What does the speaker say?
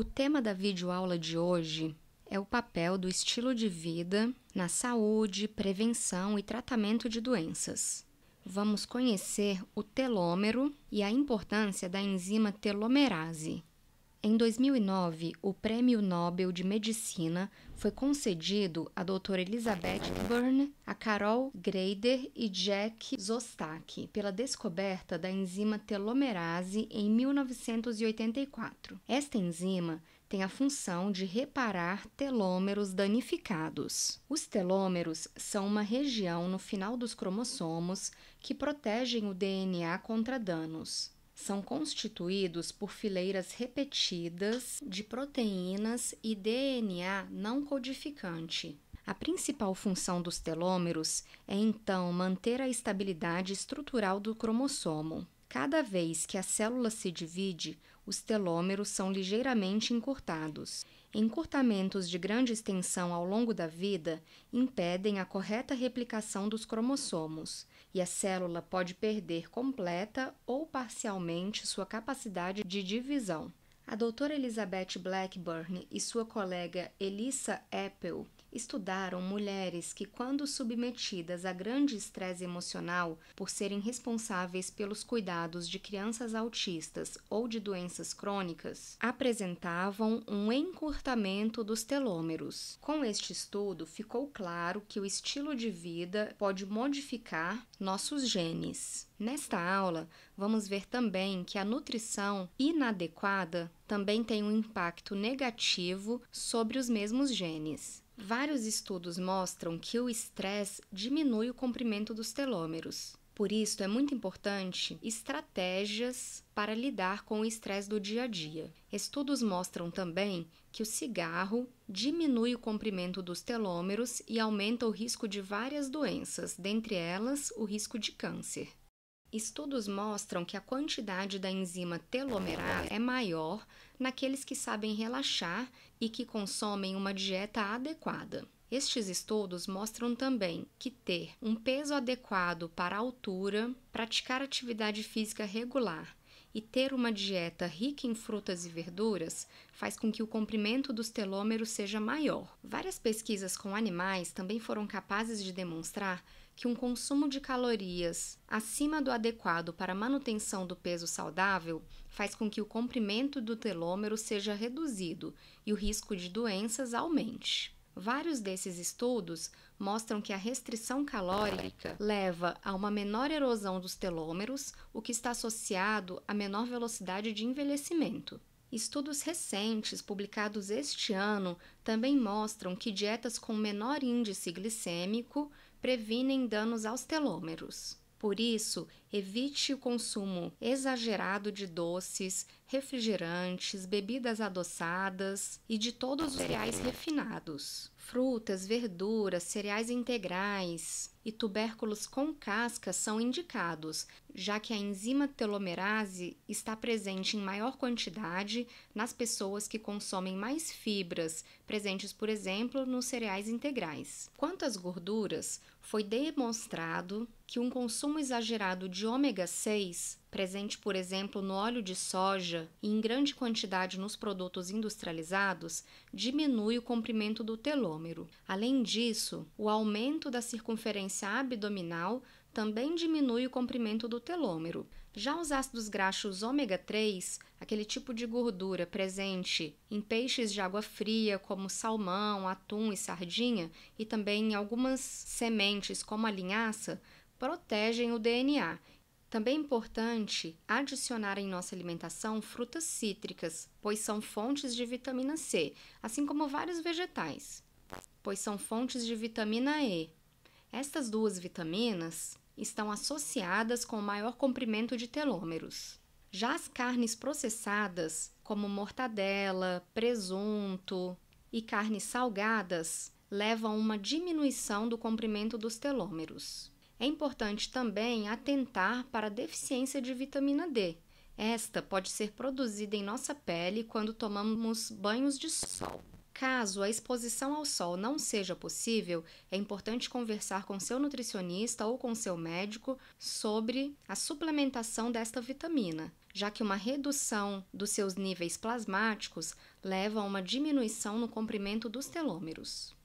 O tema da videoaula de hoje é o papel do estilo de vida na saúde, prevenção e tratamento de doenças. Vamos conhecer o telômero e a importância da enzima telomerase, em 2009, o Prêmio Nobel de Medicina foi concedido a doutora Elizabeth Byrne, a Carol Greider e Jack Zostak pela descoberta da enzima telomerase em 1984. Esta enzima tem a função de reparar telômeros danificados. Os telômeros são uma região no final dos cromossomos que protegem o DNA contra danos são constituídos por fileiras repetidas de proteínas e DNA não codificante. A principal função dos telômeros é então manter a estabilidade estrutural do cromossomo. Cada vez que a célula se divide, os telômeros são ligeiramente encurtados. Encurtamentos de grande extensão ao longo da vida impedem a correta replicação dos cromossomos, e a célula pode perder completa ou parcialmente sua capacidade de divisão a doutora Elizabeth Blackburn e sua colega Elissa Apple estudaram mulheres que, quando submetidas a grande estresse emocional por serem responsáveis pelos cuidados de crianças autistas ou de doenças crônicas, apresentavam um encurtamento dos telômeros. Com este estudo, ficou claro que o estilo de vida pode modificar nossos genes. Nesta aula, vamos ver também que a nutrição inadequada também tem um impacto negativo sobre os mesmos genes. Vários estudos mostram que o estresse diminui o comprimento dos telômeros. Por isso, é muito importante estratégias para lidar com o estresse do dia a dia. Estudos mostram também que o cigarro diminui o comprimento dos telômeros e aumenta o risco de várias doenças, dentre elas o risco de câncer. Estudos mostram que a quantidade da enzima telomerase é maior naqueles que sabem relaxar e que consomem uma dieta adequada. Estes estudos mostram também que ter um peso adequado para a altura, praticar atividade física regular e ter uma dieta rica em frutas e verduras faz com que o comprimento dos telômeros seja maior. Várias pesquisas com animais também foram capazes de demonstrar que um consumo de calorias acima do adequado para a manutenção do peso saudável faz com que o comprimento do telômero seja reduzido e o risco de doenças aumente. Vários desses estudos mostram que a restrição calórica leva a uma menor erosão dos telômeros, o que está associado a menor velocidade de envelhecimento. Estudos recentes publicados este ano também mostram que dietas com menor índice glicêmico previnem danos aos telômeros. Por isso, evite o consumo exagerado de doces, refrigerantes, bebidas adoçadas e de todos os cereais refinados. Frutas, verduras, cereais integrais e tubérculos com casca são indicados, já que a enzima telomerase está presente em maior quantidade nas pessoas que consomem mais fibras, presentes, por exemplo, nos cereais integrais. Quanto às gorduras, foi demonstrado que um consumo exagerado de ômega 6, presente, por exemplo, no óleo de soja e em grande quantidade nos produtos industrializados, diminui o comprimento do telômero. Além disso, o aumento da circunferência abdominal também diminui o comprimento do telômero. Já os ácidos graxos ômega 3, aquele tipo de gordura presente em peixes de água fria, como salmão, atum e sardinha, e também em algumas sementes, como a linhaça, protegem o DNA. Também é importante adicionar em nossa alimentação frutas cítricas, pois são fontes de vitamina C, assim como vários vegetais, pois são fontes de vitamina E, estas duas vitaminas estão associadas com maior comprimento de telômeros. Já as carnes processadas, como mortadela, presunto e carnes salgadas, levam a uma diminuição do comprimento dos telômeros. É importante também atentar para a deficiência de vitamina D. Esta pode ser produzida em nossa pele quando tomamos banhos de sol. Caso a exposição ao sol não seja possível, é importante conversar com seu nutricionista ou com seu médico sobre a suplementação desta vitamina, já que uma redução dos seus níveis plasmáticos leva a uma diminuição no comprimento dos telômeros.